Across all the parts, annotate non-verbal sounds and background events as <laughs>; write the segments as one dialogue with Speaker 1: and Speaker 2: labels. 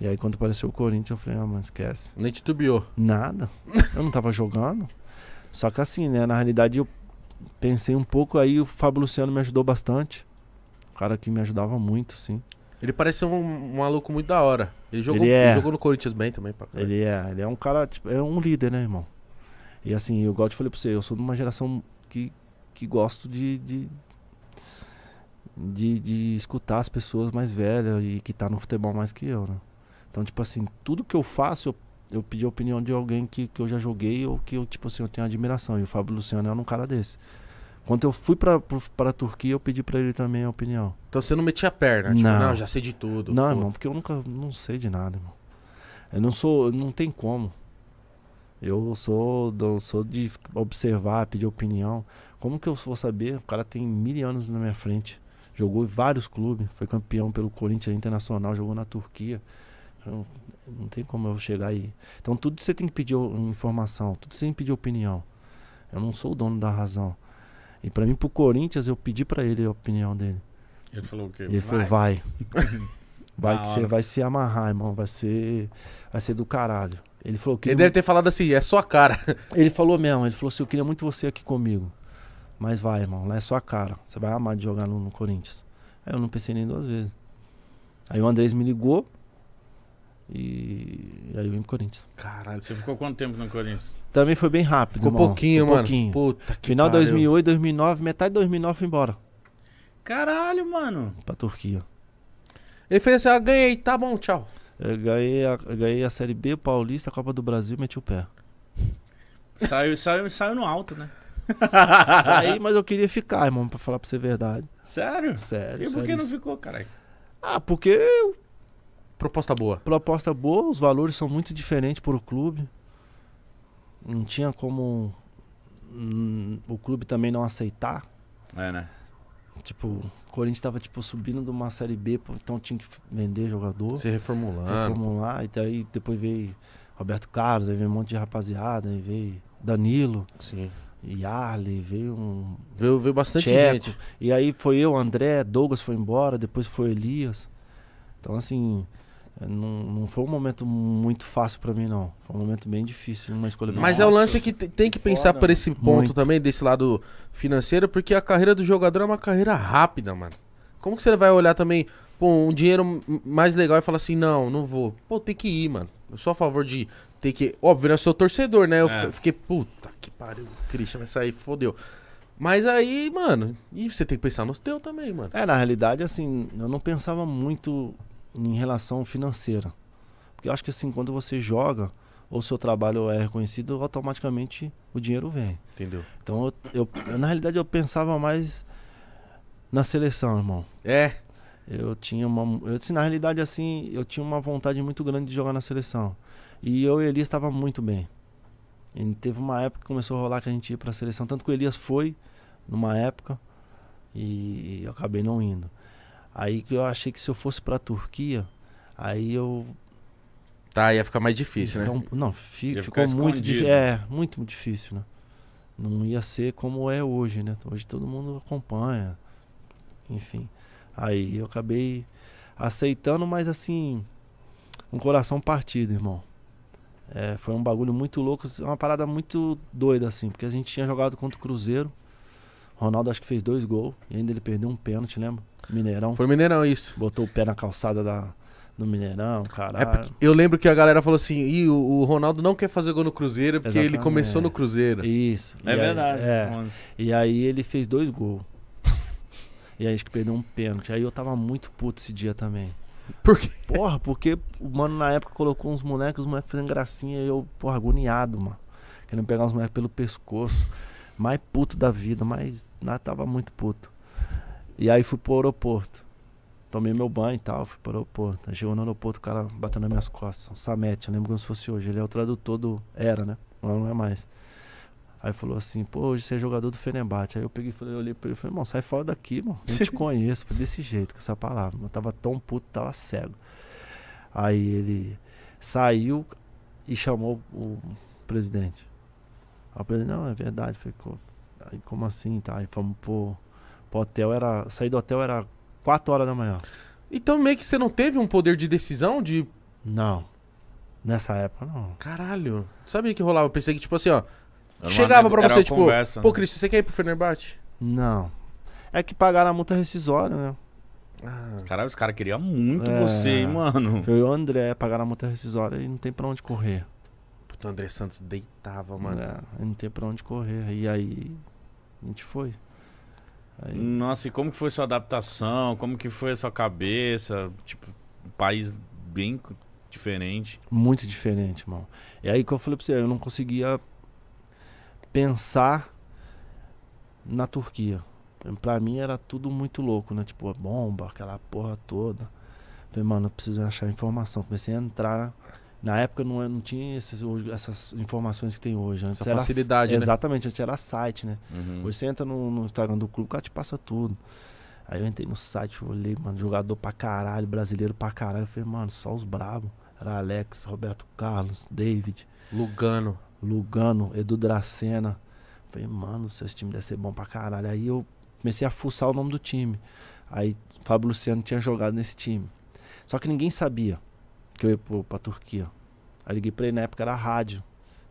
Speaker 1: E aí quando apareceu o Corinthians, eu falei, ah, mas esquece. Nem titubeou. Nada. Eu não tava jogando. Só que assim, né? Na realidade eu pensei um pouco, aí o Fábio Luciano me ajudou bastante. O cara que me ajudava muito, assim.
Speaker 2: Ele parece um, um maluco muito da hora. Ele jogou, ele, é... ele jogou no Corinthians bem também, pra Ele é, ele é um cara, tipo, é um líder, né, irmão?
Speaker 1: E assim, eu gosto de falei pra você, eu sou de uma geração que, que gosto de, de, de, de escutar as pessoas mais velhas e que tá no futebol mais que eu, né? Então, tipo assim, tudo que eu faço, eu, eu pedi a opinião de alguém que, que eu já joguei ou que eu, tipo assim, eu tenho admiração. E o Fábio Luciano é um cara desse. Quando eu fui pra, pra Turquia, eu pedi pra ele também a opinião. Então você não metia a perna, tipo, não, não já sei de tudo. Não, foda. irmão, porque eu nunca não sei de nada, irmão. Eu não sou, não tem como. Eu sou, eu sou de observar, pedir opinião. Como que eu vou saber? O cara tem mil anos na minha frente. Jogou em vários clubes, foi campeão pelo Corinthians Internacional, jogou na Turquia não tem como eu chegar aí. Então tudo você tem que pedir informação, tudo você tem que pedir opinião. Eu não sou o dono da razão. E para mim, pro Corinthians, eu pedi para ele a opinião dele. Ele falou o quê? Ele vai. falou, vai. vai <laughs> que você vai se amarrar, irmão. Vai ser, vai ser do caralho. Ele falou que. Ele, ele deve ter
Speaker 2: falado assim, é sua cara. <laughs> Ele
Speaker 1: falou mesmo, ele falou assim, eu queria muito você aqui comigo. Mas vai, irmão, lá é sua cara. Você vai amar de jogar no, no Corinthians. Aí eu não pensei nem duas vezes. Aí o Andrés me ligou, e aí eu vim pro Corinthians.
Speaker 3: Caralho, você ficou quanto tempo no Corinthians?
Speaker 1: Também foi bem rápido, Ficou pouquinho, Ficou mano. pouquinho. Puta que Final de 2008, 2009, metade de 2009 fui embora
Speaker 3: Caralho,
Speaker 1: mano. pra Turquia.
Speaker 2: Ele fez assim, ó, ganhei, tá bom, tchau.
Speaker 1: Eu ganhei a, eu ganhei a Série B, o Paulista, a Copa do Brasil, meti o pé.
Speaker 2: Saiu,
Speaker 3: saiu, saiu no alto, né? <laughs> Saí, mas
Speaker 1: eu queria ficar, irmão, pra falar pra você a verdade.
Speaker 3: Sério? Sério, E por que não ficou, caralho? Ah,
Speaker 1: porque eu Proposta boa. Proposta boa, os valores são muito diferentes para o clube. Não tinha como hum, o clube também não aceitar. É, né? Tipo, o Corinthians estava tipo, subindo de uma Série B, então tinha que vender jogador. Se reformular. Reformular, e daí depois veio Roberto Carlos, aí veio um monte de rapaziada, aí veio Danilo. Sim. Yarley, veio um. Veio, veio bastante Checo. gente. E aí foi eu, André, Douglas foi embora, depois foi Elias. Então, assim, não, não, foi um momento muito fácil para mim, não. Foi um momento bem difícil, uma escolha bem Mas é o lance que tem que pensar por esse ponto muito.
Speaker 2: também, desse lado financeiro, porque a carreira do jogador é uma carreira rápida, mano. Como que você vai olhar também, pô, um dinheiro mais legal e falar assim, não, não vou. Pô, tem que ir, mano. Eu sou a favor de ter que... Óbvio, é né, seu torcedor, né? Eu é. fiquei, puta que pariu, Christian vai sair, fodeu. Mas aí, mano, e você tem que pensar no teu também, mano. É, na realidade, assim, eu não pensava muito em relação financeira.
Speaker 1: Porque eu acho que assim, quando você joga ou seu trabalho é reconhecido, automaticamente o dinheiro vem. Entendeu? Então, eu, eu na realidade, eu pensava mais na seleção, irmão. É. Eu tinha uma. Eu assim, na realidade, assim, eu tinha uma vontade muito grande de jogar na seleção. E eu e Elias estava muito bem. E teve uma época que começou a rolar que a gente ia para a seleção. Tanto que o Elias foi numa época e eu acabei não indo. Aí que eu achei que se eu fosse pra Turquia, aí eu.
Speaker 2: Tá, ia ficar mais difícil, ficar né? Um... Não, fi... ficou muito difícil. É,
Speaker 1: muito difícil, né? Não ia ser como é hoje, né? Hoje todo mundo acompanha. Enfim. Aí eu acabei aceitando, mas assim, um coração partido, irmão. É, foi um bagulho muito louco, é uma parada muito doida, assim, porque a gente tinha jogado contra o Cruzeiro. Ronaldo acho que fez dois gols e ainda ele perdeu um pênalti, lembra? Mineirão. Foi Mineirão, isso. Botou o pé na calçada da, do Mineirão, caralho. É porque
Speaker 2: eu lembro que a galera falou assim: Ih, o, o Ronaldo não quer fazer gol no Cruzeiro porque Exatamente. ele começou no Cruzeiro. Isso. É e verdade. Aí, é. E aí ele fez dois gols. e
Speaker 1: aí acho que perdeu um pênalti. Aí eu tava muito puto esse dia também. Por quê? Porra, porque o mano na época colocou uns moleques, os moleques fazendo gracinha e eu, porra, agoniado, mano. Querendo pegar os moleques pelo pescoço. Mais puto da vida, mas tava muito puto. E aí fui pro aeroporto. Tomei meu banho e tal, fui pro aeroporto. Chegou no aeroporto, o cara batendo nas minhas costas. Um Samete, eu lembro como se fosse hoje. Ele é o tradutor do. Era, né? Agora não é mais. Aí falou assim, pô, hoje você é jogador do Fenerbahçe. Aí eu peguei e falei, olhei pra ele e falei, irmão, sai fora daqui, mano. Eu te <laughs> conheço. Foi desse jeito, com essa palavra. Eu tava tão puto, tava cego. Aí ele saiu e chamou o presidente. Aí o presidente, não, é verdade. Falei, aí como assim, tá? Aí fomos, pô pro hotel era. Saí
Speaker 2: do hotel era 4 horas da manhã. Então meio que você não teve um poder de decisão de. Não. Nessa época, não. Caralho. Sabia que rolava? Eu pensei que, tipo assim, ó. Era chegava pra você, tipo, conversa, pô, né? Cris, você quer ir pro Fenerbahçe? Não. É que pagaram a multa
Speaker 1: rescisória, né?
Speaker 2: Ah. Caralho, os caras queriam muito é, você, hein, mano.
Speaker 1: Eu e o André pagaram a multa rescisória e não tem pra onde correr.
Speaker 2: Puta, o André Santos deitava, mano. É,
Speaker 1: não tem pra onde correr. E aí, a gente foi. Aí...
Speaker 3: Nossa, e como que foi sua adaptação? Como que foi a sua cabeça? Tipo, um país bem diferente.
Speaker 1: Muito diferente, irmão. É aí que eu falei pra você, eu não conseguia pensar na Turquia. Pra mim era tudo muito louco, né? Tipo, a bomba, aquela porra toda. Falei, mano, eu preciso achar informação. Comecei a entrar na época não, é, não tinha esses, essas informações que tem hoje. Antes Essa era, facilidade, né? Exatamente, antes era site, né? Uhum. Hoje você entra no, no, Instagram do clube, o cara te passa tudo. Aí eu entrei no site, olhei, mano, jogador pra caralho, brasileiro pra caralho. Eu falei, mano, só os bravos. Era Alex, Roberto Carlos, David. Lugano. Lugano, Edu Dracena. Eu falei, mano, esse time deve ser bom pra caralho. Aí eu comecei a fuçar o nome do time. Aí Fábio Luciano tinha jogado nesse time. Só que ninguém sabia que eu ia pro, pra Turquia. Aí liguei pra ele, na época era rádio,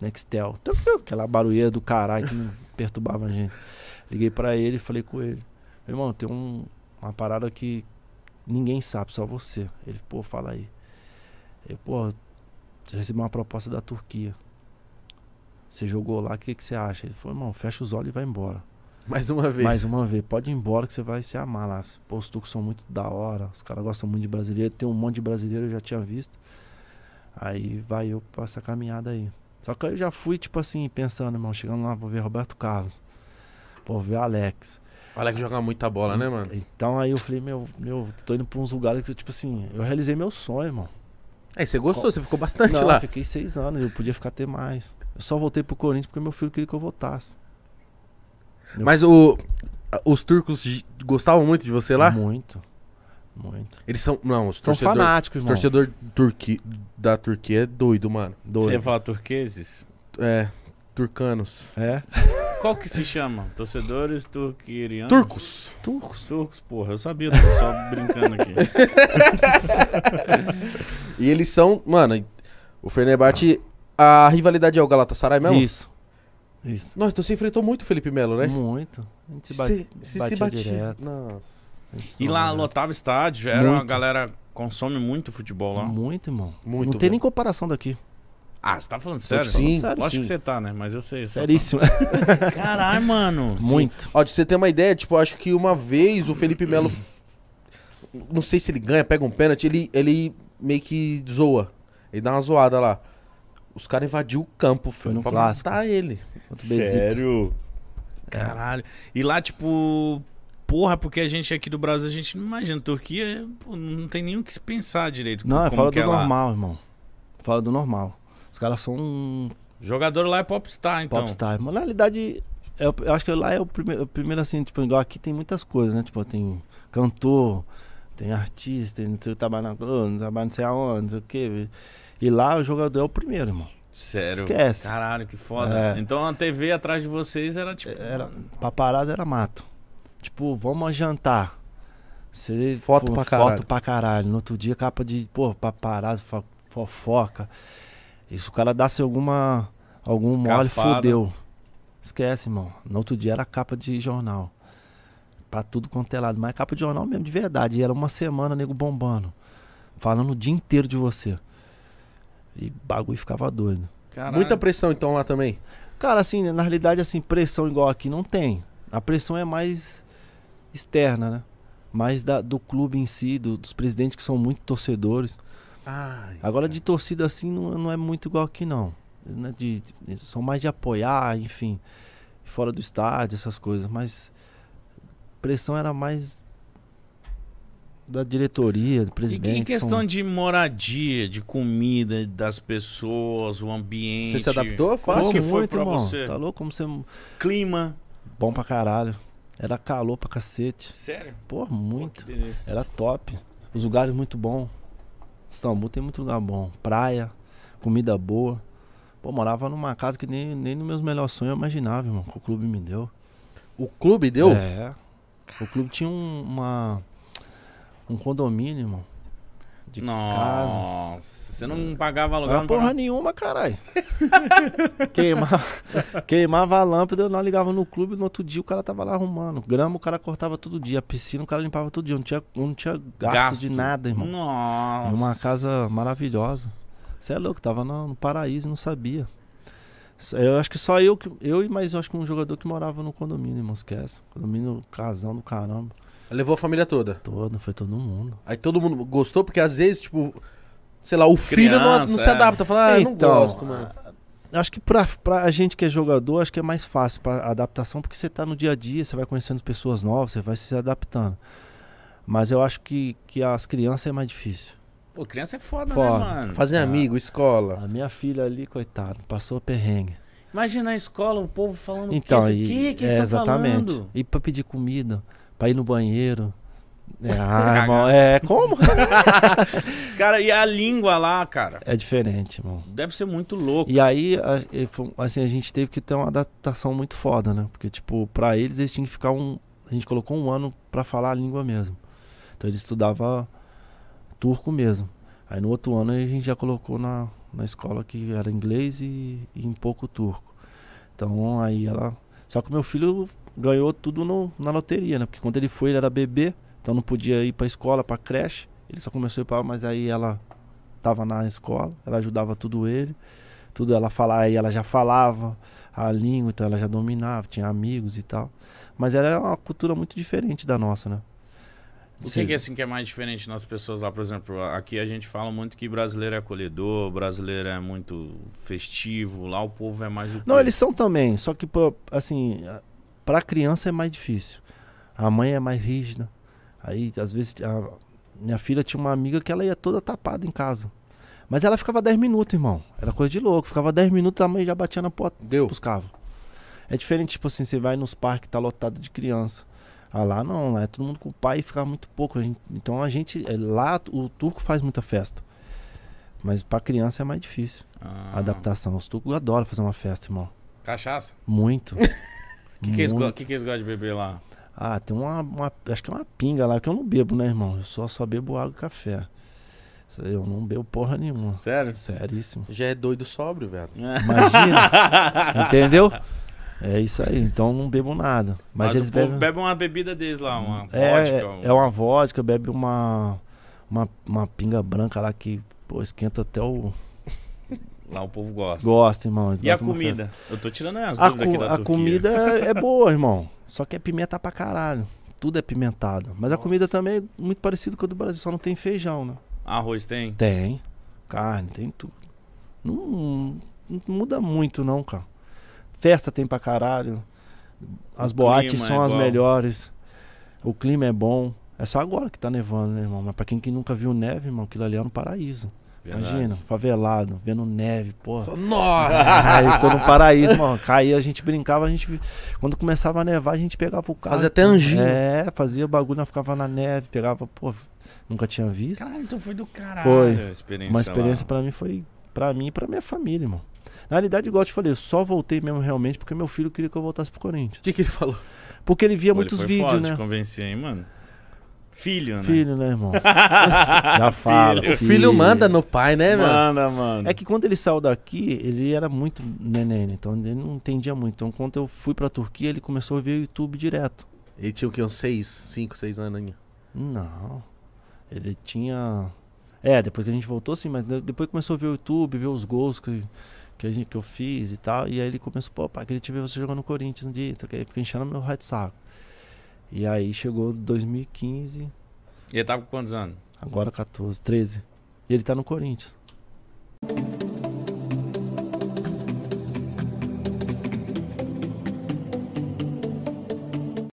Speaker 1: Nextel. Aquela barulheira do caralho que <laughs> perturbava a gente. Liguei pra ele e falei com ele. Irmão, tem um, uma parada que ninguém sabe, só você. Ele, pô, fala aí. Eu, pô, você recebeu uma proposta da Turquia. Você jogou lá, o que, que você acha? Ele falou, irmão, fecha os olhos e vai embora. Mais uma vez. Mais uma vez. Pode ir embora que você vai se amar lá. Pô, os são muito da hora. Os caras gostam muito de brasileiro. Tem um monte de brasileiro, eu já tinha visto. Aí vai eu pra essa caminhada aí. Só que eu já fui, tipo assim, pensando, irmão, chegando lá, vou ver Roberto Carlos. Vou ver Alex. O Alex
Speaker 2: joga muita bola, né, mano?
Speaker 1: Então aí eu falei, meu, meu, tô indo pra uns lugares que, tipo assim, eu realizei meu sonho, irmão. Aí você gostou, você ficou bastante Não, lá. Eu fiquei seis anos, eu podia ficar até mais. Eu só voltei pro Corinthians porque meu filho queria que eu voltasse.
Speaker 2: Eu... Mas o, os turcos gostavam muito de você lá? Muito. Muito. Eles são. Não, os são fanáticos, mano. torcedor turqui, da Turquia é doido, mano. Doido. Você ia falar
Speaker 3: turqueses?
Speaker 2: É. Turcanos. É.
Speaker 3: Qual que se chama? Torcedores turquirianos? Turcos. Turcos. Turcos, porra. Eu sabia, tô só brincando aqui.
Speaker 2: <laughs> e eles são. Mano, o Fenerbahçe. A rivalidade é o Galatasaray mesmo? Isso. Isso. Nossa, então você enfrentou muito o Felipe Melo, né? Muito. A gente se, bate, se, batia se batia direto.
Speaker 3: Nossa. E lá no lotava estádio, era muito. uma galera consome muito futebol lá.
Speaker 2: Muito, irmão. Muito. Não tem nem comparação daqui.
Speaker 3: Ah, você tá falando sério? Sim, sério, Lógico sim. que você tá, né? Mas eu sei. Seríssimo. Tá... <laughs> Caralho, mano. Sim. <laughs> Muito.
Speaker 2: Ó, de você ter uma ideia, tipo, acho que uma vez o Felipe Melo. não sei se ele ganha, pega um pênalti, ele, ele meio que zoa. Ele dá uma zoada lá. Os caras invadiu o campo, filho. Foi no pra clássico. ele. Outro Sério?
Speaker 3: Caralho. E lá, tipo, porra, porque a gente aqui do Brasil, a gente não imagina. Turquia, pô, não tem nem o que se pensar direito. Não, como é fala é do é normal,
Speaker 1: lá. irmão. Fala do normal. Os caras são. Um...
Speaker 3: Jogador lá é popstar, então. Popstar. Mas
Speaker 1: na realidade, eu, é eu acho que lá é o primeiro, primeiro assim, tipo, igual aqui tem muitas coisas, né? Tipo, tem cantor, tem artista, tem não sei o trabalho na não sei aonde, não sei o quê. E lá o jogador é o primeiro, irmão. Sério? Esquece. Caralho, que foda. É.
Speaker 3: Então a TV atrás de vocês era tipo. Era,
Speaker 1: paparazzo era mato. Tipo, vamos jantar. Você, foto, pô, pra caralho. foto pra caralho. No outro dia, capa de, pô, paparazzo, fofoca. Isso o cara dasse se alguma. Algum mole, fudeu. Esquece, irmão. No outro dia era capa de jornal. Pra tudo quanto é lado. Mas é capa de jornal mesmo, de verdade. E era uma semana, nego bombando. Falando o dia inteiro de você. E bagulho ficava doido. Caralho. Muita pressão então lá também? Cara, assim, na realidade, assim, pressão igual aqui não tem. A pressão é mais externa, né? Mais da, do clube em si, do, dos presidentes que são muito torcedores. Ai, Agora, cara. de torcida assim, não, não, é muito igual aqui, não. Né? De, de, são mais de apoiar, enfim, fora do estádio, essas coisas. Mas pressão era mais da diretoria, do presidente. E em questão são...
Speaker 3: de moradia, de comida, das pessoas, o ambiente. Você se adaptou? Fácil. Como que foi muito, pra irmão. você? Tá
Speaker 1: louco? Como você... Clima. Bom pra caralho. Era calor pra cacete. Sério? Pô, muito. Pô, Era top. Os lugares muito bom. Istambul tem muito lugar bom. Praia, comida boa. Pô, morava numa casa que nem, nem nos meus melhores sonhos eu imaginava, irmão, que o clube me deu. O clube deu? É. O clube tinha um, uma um condomínio, irmão.
Speaker 3: De Nossa, casa. Nossa, você não pagava aluguel? Ah, não porra nenhuma, caralho. <laughs> queimava,
Speaker 1: queimava a lâmpada, eu não ligava no clube, no outro dia o cara tava lá arrumando. Grama o cara cortava todo dia, a piscina o cara limpava todo dia. Não tinha, não tinha gasto, gasto. de nada, irmão. Nossa. Uma casa maravilhosa. Você é louco, tava no, no paraíso, não sabia. Eu acho que só eu, que, eu e mais eu acho que um jogador que morava no condomínio em Mosquece. Condomínio casal do caramba. Levou a família
Speaker 2: toda? Toda, foi todo mundo. Aí todo mundo gostou, porque às vezes, tipo, sei lá, o Criança, filho não, não se adapta, é. fala, ah, então, não gosto, mano.
Speaker 1: Acho que pra, pra gente que é jogador, acho que é mais fácil pra adaptação, porque você tá no dia a dia, você vai conhecendo pessoas novas, você vai se adaptando. Mas eu acho que, que as crianças é mais difícil. Pô, criança é foda, né, foda. né, mano? Fazer ah, amigo, escola. A minha filha ali, coitado, passou perrengue.
Speaker 3: Imagina a escola, o povo falando então, que, e, que, que é, estão exatamente. falando.
Speaker 1: E pra pedir comida, pra ir no banheiro. É, ah, <laughs> irmão, é como? <laughs>
Speaker 3: <laughs> cara, e a língua lá, cara? É
Speaker 1: diferente, irmão. Deve ser muito louco. E aí, assim, a gente teve que ter uma adaptação muito foda, né? Porque, tipo, pra eles, eles tinham que ficar um. A gente colocou um ano pra falar a língua mesmo. Então, eles estudavam turco mesmo. Aí no outro ano a gente já colocou na, na escola que era inglês e, e um pouco turco. Então aí ela. Só que meu filho ganhou tudo no, na loteria, né? Porque quando ele foi, ele era bebê, então não podia ir pra escola, pra creche. Ele só começou a ir pra, mas aí ela tava na escola, ela ajudava tudo ele. Tudo ela falar, aí ela já falava a língua, então ela já dominava, tinha amigos e tal. Mas era uma cultura muito diferente da nossa, né?
Speaker 3: O que é assim que é mais diferente nas pessoas lá? Por exemplo, aqui a gente fala muito que brasileiro é acolhedor, brasileiro é muito festivo, lá o povo é mais...
Speaker 1: Não, eles são também, só que, assim, para criança é mais difícil. A mãe é mais rígida. Aí, às vezes, a minha filha tinha uma amiga que ela ia toda tapada em casa. Mas ela ficava 10 minutos, irmão. Era coisa de louco. Ficava 10 minutos, a mãe já batia na porta, Deu. buscava. É diferente, tipo assim, você vai nos parques, tá lotado de criança. Ah, lá não, lá é todo mundo com o pai e ficava muito pouco. A gente, então a gente, eh, lá o turco faz muita festa. Mas para criança é mais difícil ah. a adaptação. Os turcos adoram fazer uma festa, irmão. Cachaça? Muito. O <laughs> que, que, eles, que,
Speaker 3: que eles gostam de beber lá?
Speaker 1: Ah, tem uma, uma, Acho que é uma pinga lá, que eu não bebo, né, irmão? Eu só, só bebo água e café. Eu não bebo porra nenhuma. Sério?
Speaker 2: Seríssimo. Já é doido sóbrio, velho. Imagina. <laughs> entendeu?
Speaker 1: É isso aí, então não bebo nada. Mas, Mas eles o povo bebem...
Speaker 3: bebe uma bebida deles lá, uma é, é
Speaker 2: vodka. É um... É
Speaker 1: uma vodka, bebe uma, uma, uma pinga branca lá que pô, esquenta até o. <laughs>
Speaker 3: Lá o povo gosta. Gosta, irmão. e a comida? Eu tô tirando as a dúvidas aqui da A Turquia. comida
Speaker 1: <laughs> é boa, irmão. Só que é pimenta pra caralho. Tudo é pimentado. Mas Nossa. a comida também é muito parecida com a do Brasil, só não tem feijão, né?
Speaker 3: Arroz tem? Tem.
Speaker 1: Carne, tem tudo. Não, não muda muito, não, cara. Festa tem pra caralho. As o boates são é as melhores. O clima é bom. É só agora que tá nevando, né, irmão? Mas pra quem que nunca viu neve, irmão, aquilo ali é um paraíso. Verdade. Imagina, favelado, vendo neve, porra. Nossa! Aí tô no paraíso, mano. Caía, a gente brincava, a gente. Quando começava a nevar, a gente pegava o carro. Fazia até anjinho. É, fazia bagulho, ficava na neve, pegava, pô, nunca tinha visto.
Speaker 3: Caralho, então foi do caralho. Foi. Experiência Uma experiência lá.
Speaker 1: pra mim foi. Pra mim e pra minha família, irmão. Na realidade, igual eu te falei, eu só voltei mesmo realmente porque meu filho queria que eu voltasse pro Corinthians. O que, que ele falou? Porque ele via Pô, muitos ele vídeos, forte, né?
Speaker 3: convenci, hein, mano? Filho, né? Filho, né, irmão? <laughs> Já fala. Filho. filho. filho manda no pai, né, mano? Manda, mano.
Speaker 2: É que
Speaker 1: quando ele saiu daqui, ele era muito neném, né? Então ele não entendia muito. Então quando eu fui pra Turquia, ele começou a ver o YouTube direto.
Speaker 2: Ele tinha o quê? Uns 6, 5, 6 anos? Né?
Speaker 1: Não. Ele tinha. É, depois que a gente voltou, sim, mas depois começou a ver o YouTube, ver os gols. Que que, a gente, que eu fiz e tal. E aí ele começou, pô, pai, queria te ver você jogando no Corinthians um dia. Então, aí fica enchendo meu raio de saco. E aí chegou 2015.
Speaker 3: E ele tava tá com quantos anos? Agora
Speaker 1: 14, 13. E ele tá no Corinthians.